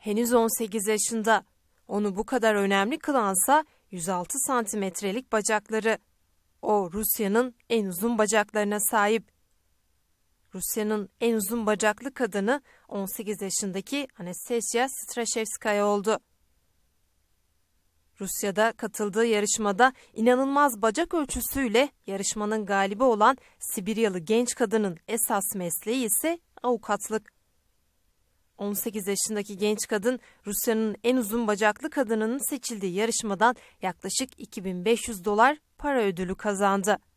henüz 18 yaşında. Onu bu kadar önemli kılansa 106 santimetrelik bacakları. O Rusya'nın en uzun bacaklarına sahip. Rusya'nın en uzun bacaklı kadını 18 yaşındaki Anastasia Straşevskaya oldu. Rusya'da katıldığı yarışmada inanılmaz bacak ölçüsüyle yarışmanın galibi olan Sibiryalı genç kadının esas mesleği ise avukatlık. 18 yaşındaki genç kadın Rusya'nın en uzun bacaklı kadınının seçildiği yarışmadan yaklaşık 2500 dolar para ödülü kazandı.